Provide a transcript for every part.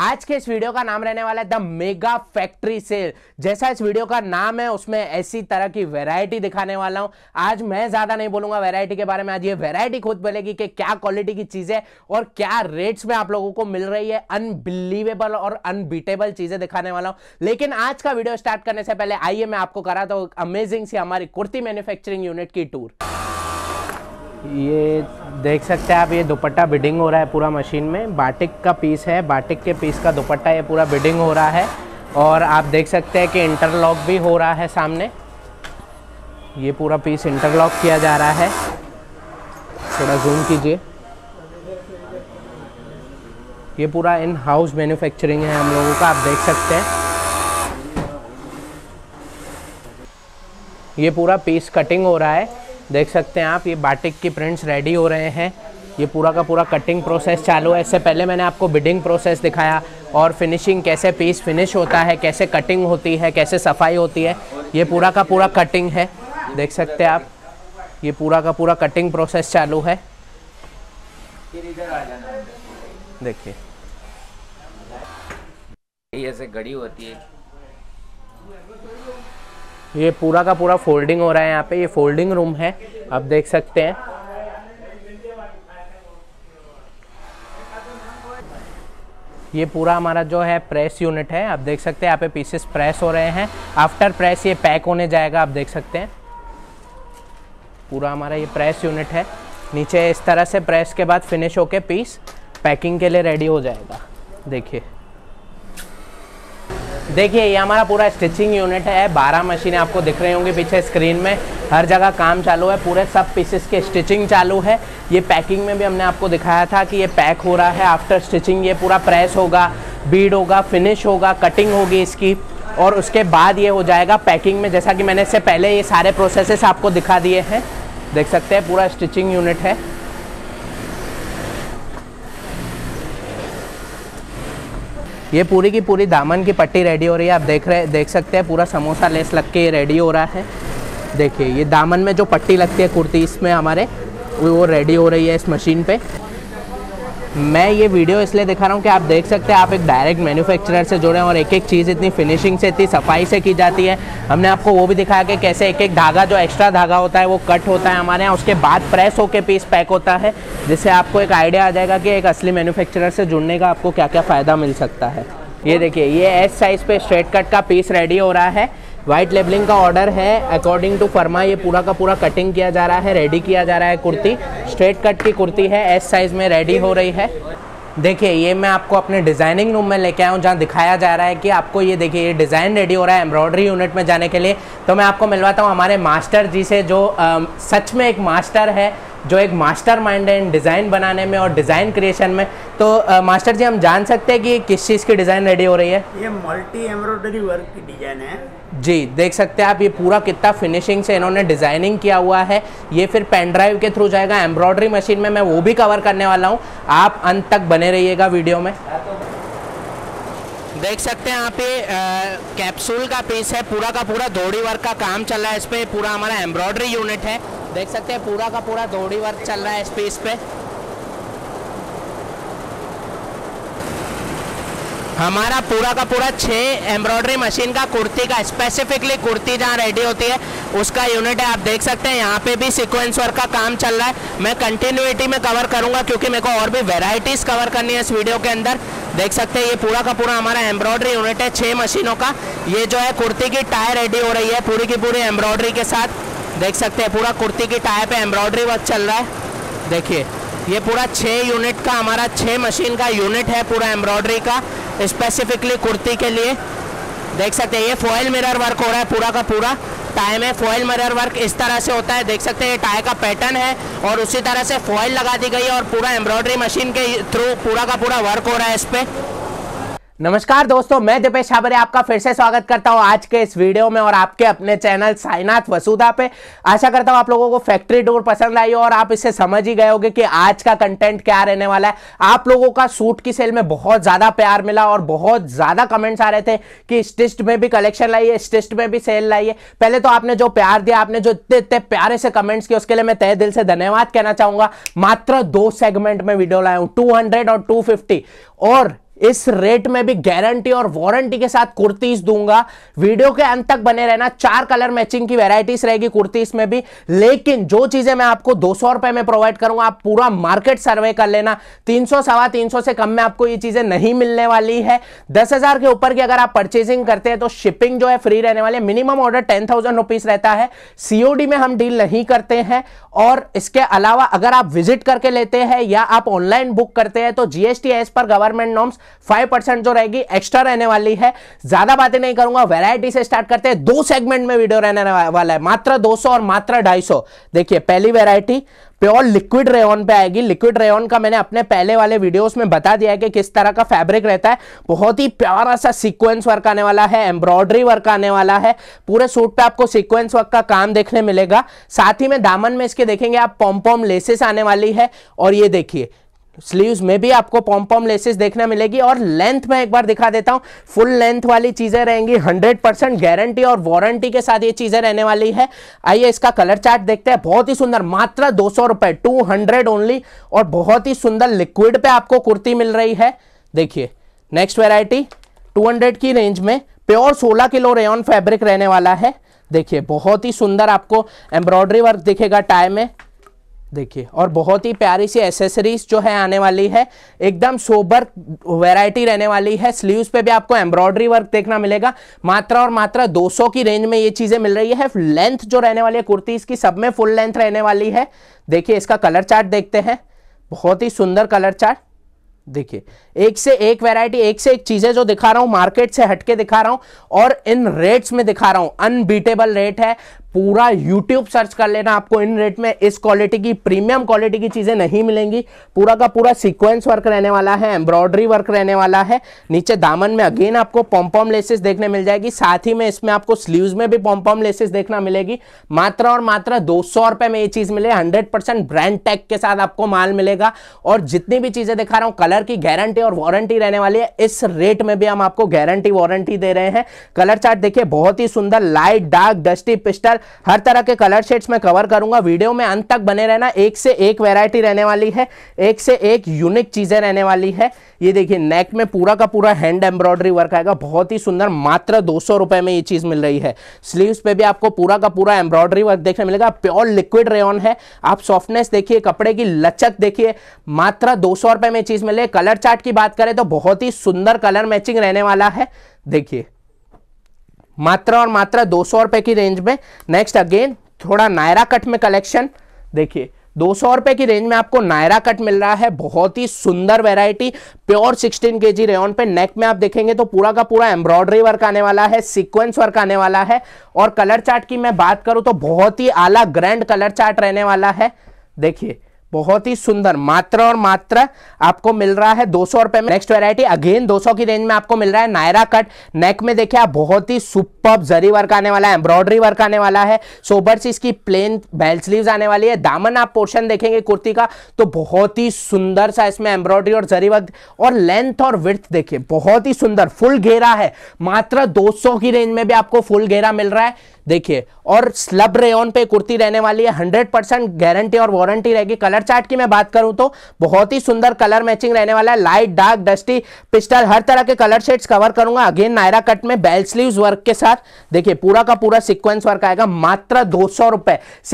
आज के इस वीडियो का नाम रहने वाला है द मेगा फैक्ट्री सेल जैसा इस वीडियो का नाम है उसमें ऐसी तरह की वेरायटी दिखाने वाला हूं आज मैं ज्यादा नहीं बोलूंगा वेरायटी के बारे में आज ये वेरायटी खुद बोलेगी कि क्या क्वालिटी की चीजें और क्या रेट्स में आप लोगों को मिल रही है अनबिलीवेबल और अनबीटेबल चीजें दिखाने वाला हूं लेकिन आज का वीडियो स्टार्ट करने से पहले आइए मैं आपको करा तो अमेजिंग सी हमारी कुर्ती मैन्युफैक्चरिंग यूनिट की टूर ये देख सकते हैं आप ये दुपट्टा बिडिंग हो रहा है पूरा मशीन में बाटिक का पीस है बाटिक के पीस का दुपट्टा ये पूरा बिडिंग हो रहा है और आप देख सकते हैं कि इंटरलॉक भी हो रहा है सामने ये पूरा पीस इंटरलॉक किया जा रहा है थोड़ा जूम कीजिए ये पूरा इन हाउस मैन्युफैक्चरिंग है हम लोगों का आप देख सकते हैं ये पूरा पीस कटिंग हो रहा है देख सकते हैं आप ये बाटिक की प्रिंट्स रेडी हो रहे हैं ये पूरा का पूरा कटिंग प्रोसेस चालू है इससे पहले मैंने आपको बिडिंग प्रोसेस दिखाया और फिनिशिंग कैसे पीस फिनिश होता है कैसे कटिंग होती है कैसे सफाई होती है ये पूरा का पूरा कटिंग है देख सकते हैं आप ये पूरा का पूरा कटिंग प्रोसेस चालू है देखिए ऐसे घड़ी होती है ये पूरा का पूरा फोल्डिंग हो रहा है यहाँ पे ये फोल्डिंग रूम है आप देख सकते हैं ये पूरा हमारा जो है प्रेस यूनिट है आप देख सकते हैं यहाँ पे पीसेस प्रेस हो रहे हैं आफ्टर प्रेस ये पैक होने जाएगा आप देख सकते हैं पूरा हमारा ये प्रेस यूनिट है नीचे इस तरह से प्रेस के बाद फिनिश होके पीस पैकिंग के लिए रेडी हो जाएगा देखिए देखिए ये हमारा पूरा स्टिचिंग यूनिट है बारह मशीनें आपको दिख रही होंगी पीछे स्क्रीन में हर जगह काम चालू है पूरे सब पीसेस के स्टिचिंग चालू है ये पैकिंग में भी हमने आपको दिखाया था कि ये पैक हो रहा है आफ्टर स्टिचिंग ये पूरा प्रेस होगा बीड होगा फिनिश होगा कटिंग होगी इसकी और उसके बाद ये हो जाएगा पैकिंग में जैसा कि मैंने इससे पहले ये सारे प्रोसेसेस आपको दिखा दिए हैं देख सकते हैं पूरा स्टिचिंग यूनिट है ये पूरी की पूरी दामन की पट्टी रेडी हो रही है आप देख रहे देख सकते हैं पूरा समोसा लेस लग के रेडी हो रहा है देखिए ये दामन में जो पट्टी लगती है कुर्ती इसमें हमारे वो रेडी हो रही है इस मशीन पे मैं ये वीडियो इसलिए दिखा रहा हूँ कि आप देख सकते हैं आप एक डायरेक्ट मैन्युफैक्चरर से जुड़े हैं और एक एक चीज़ इतनी फिनिशिंग से इतनी सफाई से की जाती है हमने आपको वो भी दिखाया कि कैसे एक एक धागा जो एक्स्ट्रा धागा होता है वो कट होता है हमारे यहाँ उसके बाद प्रेस होकर पीस पैक होता है जिससे आपको एक आइडिया आ जाएगा कि एक असली मैनुफेक्चरर से जुड़ने का आपको क्या क्या फ़ायदा मिल सकता है ये देखिए ये एस साइज़ पे स्ट्रेट कट का पीस रेडी हो रहा है वाइट लेबलिंग का ऑर्डर है अकॉर्डिंग टू फर्मा ये पूरा का पूरा कटिंग किया जा रहा है रेडी किया जा रहा है कुर्ती स्ट्रेट कट की कुर्ती है एस साइज़ में रेडी हो रही है देखिए ये मैं आपको अपने डिज़ाइनिंग रूम में लेके आया हूँ जहाँ दिखाया जा रहा है कि आपको ये देखिए ये डिज़ाइन रेडी हो रहा है एम्ब्रॉयडरी यूनिट में जाने के लिए तो मैं आपको मिलवाता हूँ हमारे मास्टर जी से जो आ, सच में एक मास्टर है जो एक मास्टर माइंड है इन डिज़ाइन बनाने में और डिज़ाइन क्रिएशन में तो आ, मास्टर जी हम जान सकते हैं कि किस चीज़ की डिज़ाइन रेडी हो रही है ये मल्टी एम्ब्रॉयडरी वर्क की डिज़ाइन है जी देख सकते हैं आप ये पूरा कितना फिनिशिंग से इन्होंने डिज़ाइनिंग किया हुआ है ये फिर पेन ड्राइव के थ्रू जाएगा एम्ब्रॉयडरी मशीन में मैं वो भी कवर करने वाला हूँ आप अंत तक बने रहिएगा वीडियो में देख सकते हैं यहाँ पे कैप्सूल का पीस है पूरा का पूरा दौड़ी वर्क का काम चल रहा है इस पर पूरा हमारा एम्ब्रॉयडरी यूनिट है देख सकते हैं पूरा का पूरा दौड़ी वर्क चल रहा है इस पीस पे हमारा पूरा का पूरा छः एम्ब्रॉयडरी मशीन का कुर्ती का स्पेसिफिकली कुर्ती जहाँ रेडी होती है उसका यूनिट है आप देख सकते हैं यहाँ पे भी सिक्वेंस वर्क का काम चल रहा है मैं कंटिन्यूटी में कवर करूँगा क्योंकि मेरे को और भी वेराइटीज़ कवर करनी है इस वीडियो के अंदर देख सकते हैं ये पूरा का पूरा हमारा एम्ब्रॉयडरी यूनिट है छः मशीनों का ये जो है कुर्ती की टाई रेडी हो रही है पूरी की पूरी एम्ब्रॉयडरी के साथ देख सकते हैं पूरा कुर्ती की टाई पर एम्ब्रॉयडरी वर्क चल रहा है देखिए ये पूरा छः यूनिट का हमारा छः मशीन का यूनिट है पूरा एम्ब्रॉयडरी का स्पेसिफिकली कुर्ती के लिए देख सकते हैं ये फॉयल मिरर वर्क हो रहा है पूरा का पूरा टाई में फॉयल मिरर वर्क इस तरह से होता है देख सकते हैं ये टाई का पैटर्न है और उसी तरह से फॉयल लगा दी गई है और पूरा एम्ब्रॉयडरी मशीन के थ्रू पूरा का पूरा वर्क हो रहा है इस पर नमस्कार दोस्तों मैं दीपेश छाबरे आपका फिर से स्वागत करता हूं आज के इस वीडियो में और आपके अपने चैनल साईनाथ वसुधा पे आशा करता हूं आप लोगों को फैक्ट्री टूर पसंद आई हो और आप इसे समझ ही गए होंगे कि आज का कंटेंट क्या रहने वाला है आप लोगों का सूट की सेल में बहुत ज़्यादा प्यार मिला और बहुत ज़्यादा कमेंट्स आ रहे थे कि स्टिस्ट में भी कलेक्शन लाइए स्टिस्ट में भी सेल लाइए पहले तो आपने जो प्यार दिया आपने जो इतने इतने प्यारे से कमेंट्स किए उसके लिए मैं तय दिल से धन्यवाद कहना चाहूँगा मात्र दो सेगमेंट में वीडियो लाया हूँ टू और टू और इस रेट में भी गारंटी और वारंटी के साथ कुर्तीज दूंगा वीडियो के अंत तक बने रहना चार कलर मैचिंग की वेराइटीज रहेगी कुर्तीज में भी लेकिन जो चीजें मैं आपको दो सौ रुपए में प्रोवाइड करूंगा आप पूरा मार्केट सर्वे कर लेना तीन सौ सवा तीन सौ से कम में आपको ये चीजें नहीं मिलने वाली है दस हजार के ऊपर की अगर आप परचेजिंग करते हैं तो शिपिंग जो है फ्री रहने वाली है minimum order ten thousand rupees रहता है सीओडी में हम डील नहीं करते हैं और इसके अलावा अगर आप विजिट करके लेते हैं या आप ऑनलाइन बुक करते हैं तो GST as per government norms five percent जो रहेगी एक्स्ट्रा रहने वाली है ज्यादा बातें नहीं करूंगा वेरायटी से स्टार्ट करते हैं दो सेगमेंट में वीडियो रहने वाला है मात्र 200 और मात्र 250 देखिए पहली वेरायटी प्योर लिक्विड रेयन पे आएगी लिक्विड रेयन का मैंने अपने पहले वाले वीडियोस में बता दिया है कि किस तरह का फैब्रिक रहता है बहुत ही प्यारा सा सीक्वेंस वर्क आने वाला है एम्ब्रॉयडरी वर्क आने वाला है पूरे सूट पे आपको सीक्वेंस वर्क का काम देखने मिलेगा साथ ही में दामन में इसके देखेंगे आप पॉम्पॉम लेसेस आने वाली है और ये देखिए स्लीव्स में भी आपको पॉम पॉम लेसेस देखने मिलेगी और लेंथ में एक बार दिखा देता हूँ फुल लेंथ वाली चीज़ें रहेंगी 100 परसेंट गारंटी और वारंटी के साथ ये चीज़ें रहने वाली है आइए इसका कलर चार्ट देखते हैं बहुत ही सुंदर मात्र दो सौ रुपए टू हंड्रेड ओनली और बहुत ही सुंदर लिक्विड पे आपको कुर्ती मिल रही है देखिए नेक्स्ट वेराइटी टू की रेंज में प्योर सोलह किलो रेन फेब्रिक रहने वाला है देखिए बहुत ही सुंदर आपको एम्ब्रॉयडरी वर्क दिखेगा टाई में देखिए और बहुत ही प्यारी सी एसेसरीज जो है आने वाली है एकदम सोबर वैरायटी रहने वाली है स्लीव्स पे भी आपको एम्ब्रॉयडरी वर्क देखना मिलेगा मात्रा और मात्रा 200 की रेंज में ये चीजें मिल रही है लेंथ जो रहने वाली है कुर्ती इसकी सब में फुल लेंथ रहने वाली है देखिए इसका कलर चार्ट देखते हैं बहुत ही सुंदर कलर चार्ट देखिए एक से एक वैरायटी एक से एक चीजें जो दिखा रहा हूं मार्केट से हटके दिखा रहा हूं और इन रेट्स में दिखा रहा हूं अनबीटेबल रेट है पूरा यूट्यूब सर्च कर लेना आपको इन रेट में इस क्वालिटी की प्रीमियम क्वालिटी की चीज़ें नहीं मिलेंगी पूरा का पूरा सीक्वेंस वर्क रहने वाला है एम्ब्रॉयडरी वर्क रहने वाला है नीचे दामन में अगेन आपको पॉम्पॉम लेसेस देखने मिल जाएगी साथ ही में इसमें आपको स्लीव्स में भी पॉम्पॉम लेसेस देखना मिलेगी मात्र और मात्र दो सौ में ये चीज़ मिले हंड्रेड ब्रांड टैग के साथ आपको माल मिलेगा और जितनी भी चीज़ें दिखा रहा हूँ कलर की गारंटी और वारंटी रहने वाली है इस रेट में भी हम आपको गारंटी वारंटी दे रहे हैं कलर चार्ट देखिए बहुत ही सुंदर लाइट डार्क डस्टी पिस्टल हर तरह के कलर शेड्स में कवर करूंगा वीडियो में अंत तक बने रहना एक से एक वेरायटी रहने वाली है एक से एक यूनिक चीज़ें रहने वाली है ये देखिए नेक में पूरा का पूरा हैंड एम्ब्रॉयडरी वर्क आएगा बहुत ही सुंदर मात्र दो सौ में ये चीज़ मिल रही है स्लीव्स पे भी आपको पूरा का पूरा एम्ब्रॉयडरी वर्क देखने मिलेगा प्योर लिक्विड रेन है आप सॉफ्टनेस देखिए कपड़े की लचक देखिए मात्र दो सौ में चीज़ मिले कलर चार्ट की बात करें तो बहुत ही सुंदर कलर मैचिंग रहने वाला है देखिए मात्र और मात्र दो सौ रुपए की रेंज में नेक्स्ट अगेन थोड़ा नायरा कट में कलेक्शन देखिए दो सौ रुपए की रेंज में आपको नायरा कट मिल रहा है बहुत ही सुंदर वेराइटी प्योर 16 के जी रेन पे नेक में आप देखेंगे तो पूरा का पूरा एम्ब्रॉयडरी वर्क आने वाला है सीक्वेंस वर्क आने वाला है और कलर चार्ट की मैं बात करूं तो बहुत ही आला ग्रैंड कलर चार्ट रहने वाला है देखिए बहुत ही सुंदर मात्र और मात्र आपको मिल रहा है दो सौ रुपए में नेक्स्ट वेरायटी अगेन 200 की रेंज में आपको मिल रहा है नायरा कट नेक में देखिए आप बहुत ही सुपर जरी वर्क आने वाला है एम्ब्रॉयडरी वर्क आने वाला है सोबर से इसकी प्लेन बेल्ट स्लीव्स आने वाली है दामन आप पोर्शन देखेंगे कुर्ती का तो बहुत ही सुंदर सा इसमें एम्ब्रॉयडरी और जरी वर्क और लेंथ और विर्थ देखिए बहुत ही सुंदर फुल घेरा है मात्र दो की रेंज में भी आपको फुल घेरा मिल रहा है देखिए और स्लब रेन पे कुर्ती रहने वाली है हंड्रेड परसेंट गारंटी और वारंटी रहेगी कलर चार्ट की मैं बात करूं तो बहुत ही सुंदर कलर मैचिंग रहने वाला है लाइट डार्क डस्टी पिस्टल हर तरह के कलर शेड्स कवर करूंगा अगेन नायरा कट में बेल स्लीव वर्क के साथ देखिए पूरा का पूरा सिक्वेंस वर्क आएगा मात्र दो सौ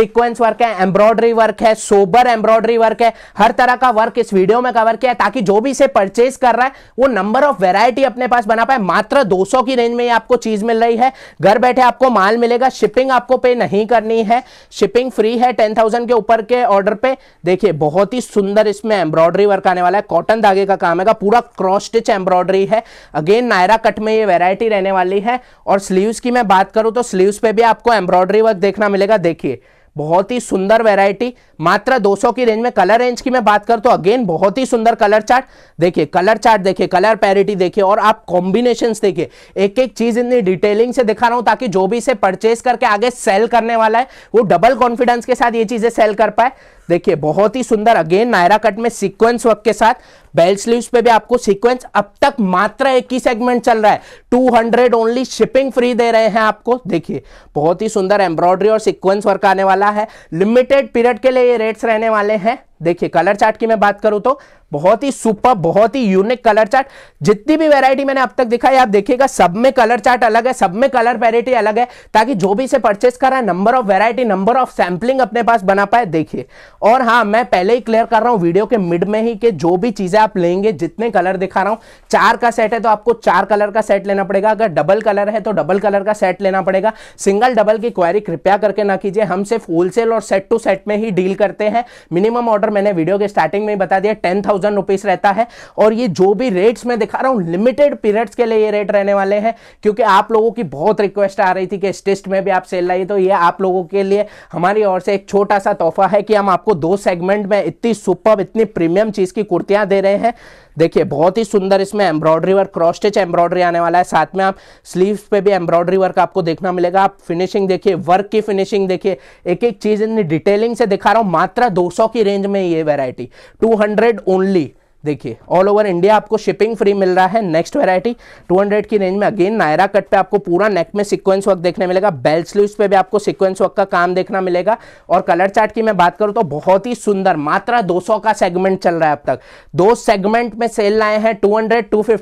सिक्वेंस वर्क है एम्ब्रॉयडरी वर्क है सोबर एम्ब्रॉयडरी वर्क है हर तरह का वर्क इस वीडियो में कवर किया है ताकि जो भी इसे परचेज कर रहा है वो नंबर ऑफ वेरायटी अपने पास बना पाए मात्र दो की रेंज में आपको चीज मिल रही है घर बैठे आपको माल मिलेगा जाएगा शिपिंग आपको पे नहीं करनी है शिपिंग फ्री है टेन थाउजेंड के ऊपर के ऑर्डर पे देखिए बहुत ही सुंदर इसमें एम्ब्रॉयडरी वर्क आने वाला है कॉटन धागे का काम है पूरा क्रॉस स्टिच एम्ब्रॉयडरी है अगेन नायरा कट में ये वेरायटी रहने वाली है और स्लीव की मैं बात करूं तो स्लीव पे भी आपको एम्ब्रॉयडरी वर्क देखना मिलेगा देखिए बहुत ही सुंदर वैरायटी मात्र 200 की रेंज में कलर रेंज की मैं बात करता तो अगेन बहुत ही सुंदर कलर चार्ट देखिए कलर चार्ट देखिए कलर पैरिटी देखिए और आप कॉम्बिनेशन देखिए एक एक चीज इतनी डिटेलिंग से दिखा रहा हूं ताकि जो भी इसे परचेस करके आगे सेल करने वाला है वो डबल कॉन्फिडेंस के साथ ये चीजें सेल कर पाए देखिए बहुत ही सुंदर अगेन नायरा कट में सीक्वेंस वर्क के साथ बेल स्लीव्स पे भी आपको सीक्वेंस अब तक मात्र एक ही सेगमेंट चल रहा है 200 ओनली शिपिंग फ्री दे रहे हैं आपको देखिए बहुत ही सुंदर एम्ब्रॉयडरी और सीक्वेंस वर्क आने वाला है लिमिटेड पीरियड के लिए ये रेट्स रहने वाले हैं देखिए कलर चार्ट की मैं बात करूं तो बहुत ही सुपर बहुत ही यूनिक कलर चार्ट जितनी भी वैरायटी मैंने अब तक दिखाई आप देखिएगा सब में कलर चार्ट अलग है सब में कलर पैरिटी अलग है ताकि जो भी इसे परचेस करा number of variety number of sampling अपने पास बना पाए देखिए और हाँ मैं पहले ही क्लियर कर रहा हूँ वीडियो के मिड में ही कि जो भी चीजें आप लेंगे जितने कलर दिखा रहा हूं चार का सेट है तो आपको चार कलर का सेट लेना पड़ेगा अगर डबल कलर है तो डबल कलर का सेट लेना पड़ेगा सिंगल डबल की क्वारी कृपया करके ना कीजिए हम सिर्फ होलसेल और सेट टू सेट में ही डील करते हैं मिनिमम ऑर्डर मैंने वीडियो के स्टार्टिंग में ही बता दिया टेन थाउजेंड रुपीज रहता है और ये जो भी रेट्स मैं दिखा रहा हूँ लिमिटेड पीरियड्स के लिए ये रेट रहने वाले हैं क्योंकि आप लोगों की बहुत रिक्वेस्ट आ रही थी कि स्टेस्ट में भी आप सेल लाइए तो ये आप लोगों के लिए हमारी ओर से एक छोटा सा तोहफा है कि हम आपको दो सेगमेंट में इतनी सुपर इतनी प्रीमियम चीज की कुर्तियां दे रहे हैं हैं देखिए बहुत ही सुंदर इसमें embroidery work cross stitch embroidery आने वाला है साथ में आप स्लीव्स पे भी एम्ब्रॉयडरी वर्क आपको देखना मिलेगा आप फिनिशिंग देखिए वर्क की फिनिशिंग देखिए एक एक चीज इन डिटेलिंग से दिखा रहा हूँ मात्र 200 की रेंज में ये वेरायटी 200 ओनली देखिए ऑल ओवर इंडिया आपको शिपिंग फ्री मिल रहा है नेक्स्ट वेरायटी 200 की रेंज में अगेन नायरा कट पे आपको पूरा नेक में सिक्वेंस वर्क देखने मिलेगा बेल्ट स्लीव्स पे भी आपको सिक्वेंस वर्क का काम देखना मिलेगा और कलर चार्ट की मैं बात करूँ तो बहुत ही सुंदर मात्रा 200 का सेगमेंट चल रहा है अब तक दो सेगमेंट में सेल लाए हैं टू हंड्रेड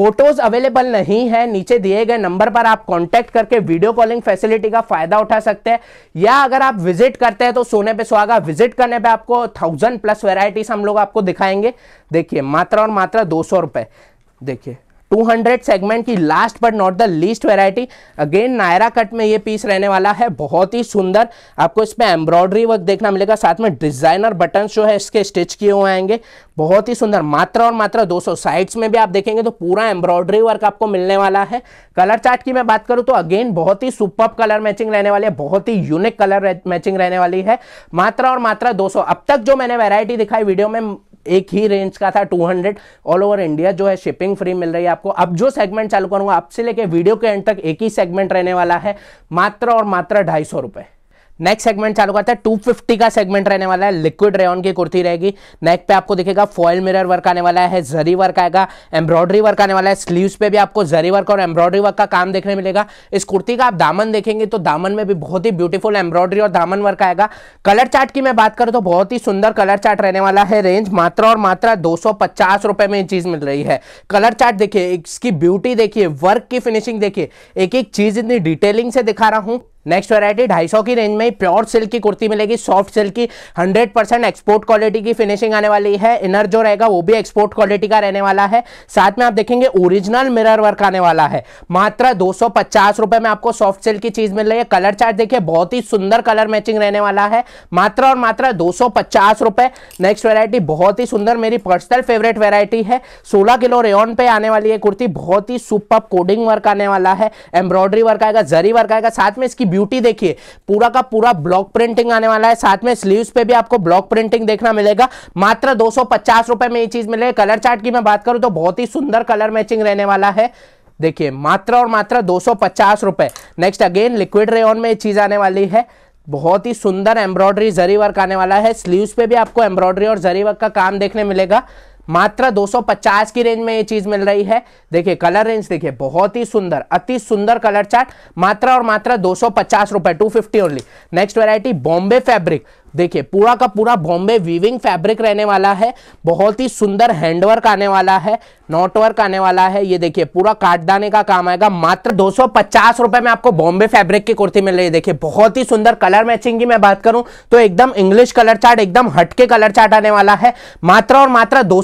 फोटोज अवेलेबल नहीं है नीचे दिए गए नंबर पर आप कॉन्टैक्ट करके वीडियो कॉलिंग फैसिलिटी का फायदा उठा सकते हैं या अगर आप विजिट करते हैं तो सोने पे सुहागा विजिट करने पे आपको थाउजेंड प्लस वेराइटीज हम लोग आपको दिखाएंगे देखिए मात्रा और मात्रा दो सौ रुपये देखिए 200 सेगमेंट की last but not the least variety again Naira cut में ये पीस रहने वाला है बहुत ही सुंदर आपको इस पर एम्ब्रॉयडरी वर्क देखना मिलेगा साथ में डिजाइनर बटन जो है इसके स्टिच किए हुए आएंगे बहुत ही सुंदर मात्रा और मात्रा 200 साइड्स में भी आप देखेंगे तो पूरा एम्ब्रॉयडरी वर्क आपको मिलने वाला है कलर चार्ट की मैं बात करूं तो अगेन बहुत ही सुपर कलर मैचिंग रहने वाली है बहुत ही यूनिक कलर मैचिंग रहने वाली है मात्रा और मात्रा 200 अब तक जो मैंने वेरायटी दिखाई वीडियो में एक ही रेंज का था 200 ऑल ओवर इंडिया जो है शिपिंग फ्री मिल रही है आपको अब जो सेगमेंट चालू करूंगा आपसे लेके वीडियो के एंड तक एक ही सेगमेंट रहने वाला है मात्र और मात्र ढाई सौ रुपए नेक्स्ट सेगमेंट चालू करता है 250 का सेगमेंट रहने वाला है लिक्विड रेन की कुर्ती रहेगी नेक पे आपको दिखेगा फॉयल मिरर वर्क आने वाला है जरी वर्क आएगा एम्ब्रॉयडरी वर्क आने वाला है स्लीव्स पे भी आपको जरी वर्क और एम्ब्रॉयडरी वर्क का काम देखने मिलेगा इस कुर्ती का आप दामन देखेंगे तो दामन में भी बहुत ही ब्यूटीफुल एम्ब्रॉयडरी और दामन वर्क आएगा कलर चार्ट की मैं बात करूँ तो बहुत ही सुंदर कलर चार्ट रहने वाला है रेंज मात्रा और मात्रा दो रुपए में ये चीज मिल रही है कलर चार्ट देखिए इसकी ब्यूटी देखिए वर्क की फिनिशिंग देखिए एक एक चीज इतनी डिटेलिंग से दिखा रहा हूँ नेक्स्ट वैरायटी सौ की रेंज में प्योर सिल्क की कुर्ती मिलेगी सॉफ्ट सिल्क की 100 परसेंट एक्सपोर्ट क्वालिटी की फिनिशिंग आने वाली है इनर जो रहेगा वो भी एक्सपोर्ट क्वालिटी का रहने वाला है साथ में आप देखेंगे ओरिजिनल मिरर वर्क आने वाला है मात्र दो रुपए में आपको सॉफ्ट सिल्क की चीज मिल रही है कलर चार्ट देखिए बहुत ही सुंदर कलर मैचिंग रहने वाला है मात्र और मात्र दो रुपए नेक्स्ट वेरायटी बहुत ही सुंदर मेरी पर्सनल फेवरेट वेरायटी है सोलह किलो रेन पे आने वाली है कुर्ती बहुत ही सुपर कोडिंग वर्क आने वाला है एम्ब्रॉयडरी वर्क आएगा जरी वर्क आएगा साथ में इसकी ब्यूटी देखिए पूरा का पूरा ब्लॉक प्रिंटिंग आने वाला है साथ में स्लीव्स पे भी आपको ब्लॉक प्रिंटिंग देखना मिलेगा मात्र दो रुपए में ये चीज मिले कलर चार्ट की मैं बात करूं तो बहुत ही सुंदर कलर मैचिंग रहने वाला है देखिए मात्र और मात्र दो रुपए नेक्स्ट अगेन लिक्विड रेन में ये चीज आने वाली है बहुत ही सुंदर एम्ब्रॉयडरी जरी वर्क आने वाला है स्लीव्स पे भी आपको एम्ब्रॉयडरी और जरी वर्क का काम देखने मिलेगा मात्र 250 की रेंज में ये चीज मिल रही है देखिए कलर रेंज देखिए बहुत ही सुंदर अति सुंदर कलर चार्ट मात्र और मात्र दो सौ पचास रुपए two fifty only next variety Bombay fabric देखिए पूरा का पूरा बॉम्बे वीविंग फैब्रिक रहने वाला है बहुत ही सुंदर हैंडवर्क आने वाला है नॉटवर्क आने वाला है ये देखिए पूरा काटदाने का काम आएगा मात्र दो रुपए में आपको बॉम्बे फैब्रिक की कुर्ती मिल रही है देखिए बहुत ही सुंदर कलर मैचिंग की मैं बात करूं तो एकदम इंग्लिश कलर चार्ट एकदम हटके कलर चार्ट आने वाला है मात्र और मात्र दो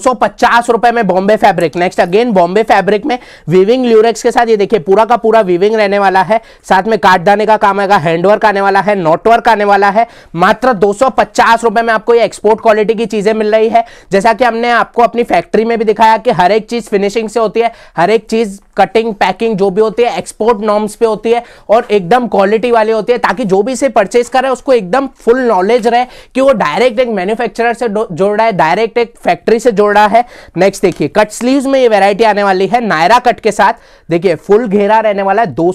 रुपए में Bombay fabric next again Bombay fabric में वीविंग ल्यूरेक्स के साथ ये देखिए पूरा का पूरा वीविंग रहने वाला है साथ में काटदाने का काम आएगा हैंडवर्क आने वाला है नॉटवर्क आने वाला है मात्र दो 350 रुपए में आपको ये एक्सपोर्ट क्वालिटी की चीजें मिल रही है जैसा कि हमने आपको अपनी फैक्ट्री में भी दिखाया कि हर एक चीज फिनिशिंग से होती है हर एक चीज कटिंग पैकिंग जो भी होती है एक्सपोर्ट नॉर्म्स पे होती है और एकदम क्वालिटी वाली होती है ताकि जो भी इसे परचेस कर रहा है उसको एकदम फुल नॉलेज रहे कि वो डायरेक्ट एक मैन्युफैक्चरर से जोड़ रहा है डायरेक्ट एक फैक्ट्री से जोड़ रहा है नेक्स्ट देखिए कट स्लीव में ये वेरायटी आने वाली है नायरा कट के साथ देखिए फुल घेरा रहने वाला है दो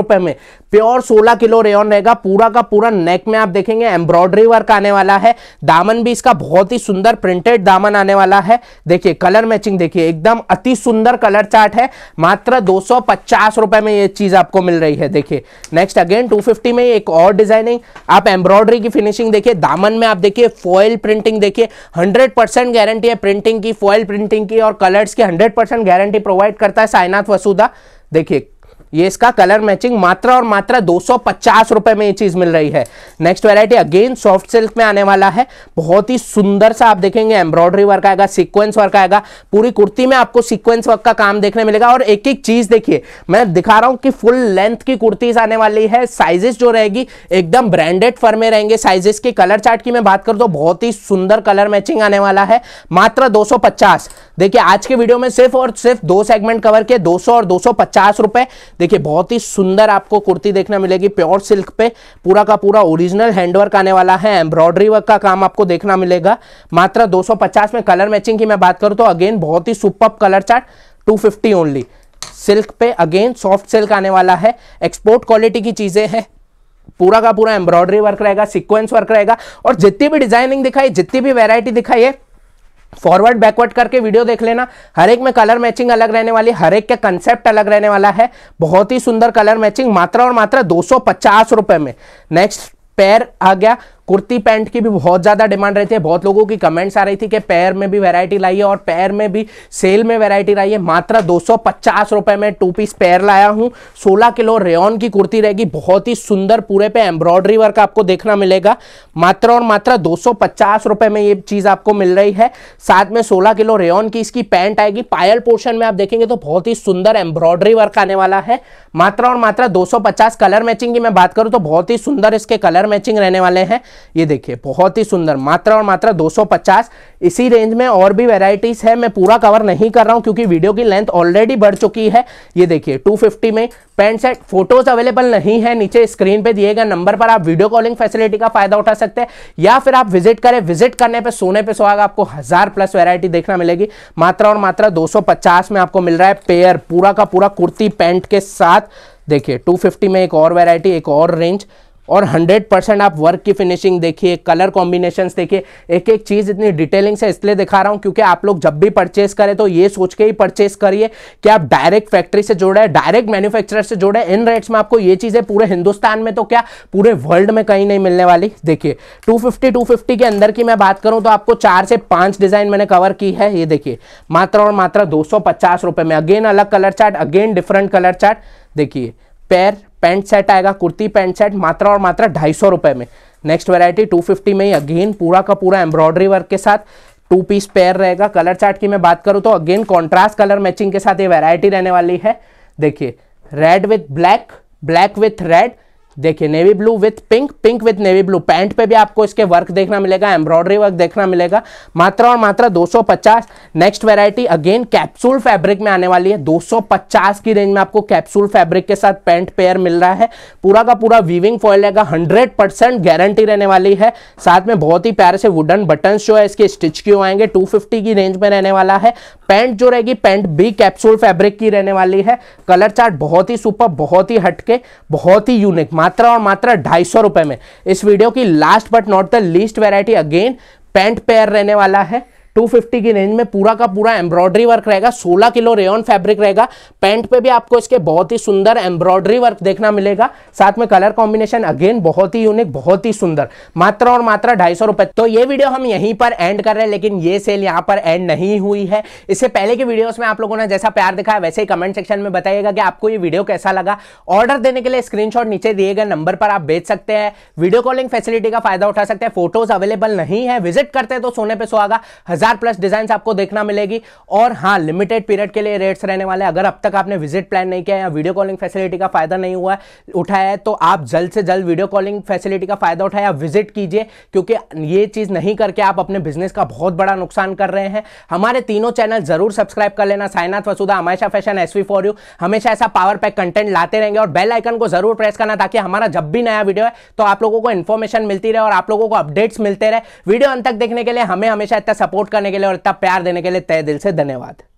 रुपए में प्योर 16 किलो रेयन रहेगा पूरा का पूरा नेक में आप देखेंगे एम्ब्रॉयडरी वर्क आने वाला है दामन भी इसका बहुत ही सुंदर प्रिंटेड दामन आने वाला है देखिए कलर मैचिंग देखिए एकदम अति सुंदर कलर चार्ट है मात्र दो रुपए में ये चीज आपको मिल रही है देखिए नेक्स्ट अगेन 250 में एक और डिजाइनिंग आप एम्ब्रॉयडरी की फिनिशिंग देखिए दामन में आप देखिए फॉयल प्रिंटिंग देखिए 100% गारंटी है प्रिंटिंग की फॉयल प्रिंटिंग की और कलर्स की 100% गारंटी प्रोवाइड करता है साइनाथ वसुधा देखिए ये इसका कलर मैचिंग मात्रा और मात्रा दो रुपए में ये चीज मिल रही है next variety again soft silk में आने वाला है बहुत ही सुंदर सा आप देखेंगे एम्ब्रॉयडरी वर्क आएगा सीक्वेंस वर्क आएगा पूरी कुर्ती में आपको सीक्वेंस वर्क का काम देखने मिलेगा और एक एक चीज देखिए मैं दिखा रहा हूं कि फुल लेंथ की कुर्तीज आने वाली है साइजेस जो रहेगी एकदम ब्रांडेड फर में रहेंगे साइजेस के कलर चार्ट की मैं बात करूं तो बहुत ही सुंदर कलर मैचिंग आने वाला है मात्र दो देखिए आज के वीडियो में सिर्फ और सिर्फ दो सेगमेंट कवर के 200 और दो सौ देखिए बहुत ही सुंदर आपको कुर्ती देखने मिलेगी प्योर सिल्क पे पूरा का पूरा ओरिजिनल हैंडवर्क आने वाला है एम्ब्रॉयडरी वर्क का काम आपको देखना मिलेगा मात्र 250 में कलर मैचिंग की मैं बात करूँ तो अगेन बहुत ही super colour chart two only silk पे अगेन सॉफ्ट सिल्क आने वाला है एक्सपोर्ट क्वालिटी की चीज़ें हैं पूरा का पूरा एम्ब्रॉयडरी वर्क रहेगा सीक्वेंस वर्क रहेगा और जितनी भी डिजाइनिंग दिखाई जितनी भी वेरायटी दिखाई है फॉरवर्ड बैकवर्ड करके वीडियो देख लेना हर एक में कलर मैचिंग अलग रहने वाली हर एक का कंसेप्ट अलग रहने वाला है बहुत ही सुंदर कलर मैचिंग मात्रा और मात्रा दो सौ में नेक्स्ट पैर आ गया कुर्ती पैंट की भी बहुत ज़्यादा डिमांड रहती है बहुत लोगों की कमेंट्स आ रही थी कि पैर में भी वैरायटी लाइए और पैर में भी सेल में वैरायटी लाइए मात्र दो सौ में टू पीस पैर लाया हूँ सोलह किलो रेन की कुर्ती रहेगी बहुत ही सुंदर पूरे पे एम्ब्रॉयडरी वर्क आपको देखना मिलेगा मात्र और मात्र दो सौ में ये चीज़ आपको मिल रही है साथ में सोलह किलो रेन की इसकी पैंट आएगी पायल पोर्शन में आप देखेंगे तो बहुत ही सुंदर एम्ब्रॉयडरी वर्क आने वाला है मात्र और मात्र दो कलर मैचिंग की मैं बात करूं तो बहुत ही सुंदर इसके कलर मैचिंग रहने वाले हैं ये देखिए बहुत ही सुंदर मात्रा और मात्रा 250 इसी रेंज में और भी वेराइटीज है मैं पूरा कवर नहीं कर रहा हूँ क्योंकि वीडियो की लेंथ ऑलरेडी बढ़ चुकी है ये देखिए 250 में पेंट सेट फोटोज अवेलेबल नहीं है नीचे स्क्रीन पे दिए गए नंबर पर आप वीडियो कॉलिंग फैसिलिटी का फायदा उठा सकते हैं या फिर आप विजिट करें विजिट करने पर सोने पर सुहाग आपको हजार प्लस वेरायटी देखना मिलेगी मात्रा और मात्रा दो में आपको मिल रहा है पेयर पूरा का पूरा कुर्ती पैंट के साथ देखिए 250 में एक और वैरायटी, एक और रेंज और 100 परसेंट आप वर्क की फिनिशिंग देखिए कलर कॉम्बिनेशन देखिए एक एक चीज़ इतनी डिटेलिंग से इसलिए दिखा रहा हूँ क्योंकि आप लोग जब भी परचेस करें तो ये सोच के ही परचेस करिए कि आप डायरेक्ट फैक्ट्री से जुड़े हैं डायरेक्ट मैन्युफैक्चरर से जुड़े इन रेट्स में आपको ये चीज़ें पूरे हिंदुस्तान में तो क्या पूरे वर्ल्ड में कहीं नहीं मिलने वाली देखिए टू फिफ्टी के अंदर की मैं बात करूँ तो आपको चार से पाँच डिज़ाइन मैंने कवर की है ये देखिए मात्र और मात्र दो में अगेन अलग colour chart again different colour chart देखिए पैर पैंट सेट आएगा कुर्ती पैंट सेट मात्रा और मात्रा ढाई सौ रुपये में नेक्स्ट वेरायटी टू फिफ्टी में ही अगेन पूरा का पूरा एम्ब्रॉयडरी वर्क के साथ टू पीस पेयर रहेगा कलर चार्ट की मैं बात करूँ तो अगेन कॉन्ट्रास्ट कलर मैचिंग के साथ ये वेरायटी रहने वाली है देखिए red with black black with red देखिए navy blue with pink pink with navy blue pant पे भी आपको इसके वर्क देखना मिलेगा एम्ब्रॉयडरी वर्क देखना मिलेगा मात्रा और मात्रा 250 next variety again capsule fabric में आने वाली है 250 की रेंज में आपको कैप्सूल फैब्रिक के साथ पैंट पेयर मिल रहा है पूरा का पूरा वीविंग फॉल रहेगा हंड्रेड गारंटी रहने वाली है साथ में बहुत ही प्यारे से वुडन बटन जो है इसके स्टिच क्यों आएंगे टू की रेंज में रहने वाला है पैंट जो रहेगी पैंट भी कैप्सूल फैब्रिक की रहने वाली है कलर चार्ट बहुत ही सुपर बहुत ही हटके बहुत ही यूनिक मात्र और मात्र ढाई सौ रुपए में इस वीडियो की last but not the least variety again pant pair रहने वाला है 250 की रेंज में पूरा का पूरा एम्ब्रॉयडरी वर्क रहेगा 16 किलो रेयन फैब्रिक रहेगा पैंट पे भी आपको इसके बहुत ही सुंदर एम्ब्रॉयडरी वर्क देखना मिलेगा साथ में कलर कॉम्बिनेशन अगेन बहुत ही यूनिक बहुत ही सुंदर मात्रा और मात्र ढाई सौ तो ये वीडियो हम यहीं पर एंड कर रहे हैं लेकिन ये सेल यहाँ पर एंड नहीं हुई है इससे पहले की वीडियो में आप लोगों ने जैसा प्यार दिखाया वैसे ही कमेंट सेक्शन में बताइएगा कि आपको ये वीडियो कैसा लगा ऑर्डर देने के लिए स्क्रीनशॉट नीचे दिए गए नंबर पर आप भेज सकते हैं वीडियो कॉलिंग फैसिलिटी का फायदा उठा सकते हैं फोटोज अवेलेबल नहीं है विजिट करते हैं तो सोने पर सुहागा हजार हजार प्लस डिजाइन आपको देखना मिलेगी और हाँ लिमिटेड पीरियड के लिए रेट्स रहने वाले अगर अब तक आपने विजिट प्लान नहीं किया या वीडियो कॉलिंग फैसिलिटी का फायदा नहीं हुआ उठाया है तो आप जल्द से जल्द वीडियो कॉलिंग फैसिलिटी का फायदा उठाया विजिट कीजिए क्योंकि ये चीज नहीं करके आप अपने बिजनेस का बहुत बड़ा नुकसान कर रहे हैं हमारे तीनों चैनल जरूर सब्सक्राइब कर लेना साइनाथ वसुदा हमेशा फैशन एस फॉर यू हमेशा ऐसा पावर पैक कंटेंट लाते रहेंगे और बेल आइकन को जरूर प्रेस करना ताकि हमारा जब भी नया वीडियो है तो आप लोगों को इन्फॉर्मेशन मिलती रहे और आप लोगों को अपडेट्स मिलते रहे वीडियो अंत तक देखने के लिए हमें हमेशा इतना सपोर्ट करने के लिए और इतना प्यार देने के लिए तय दिल से धन्यवाद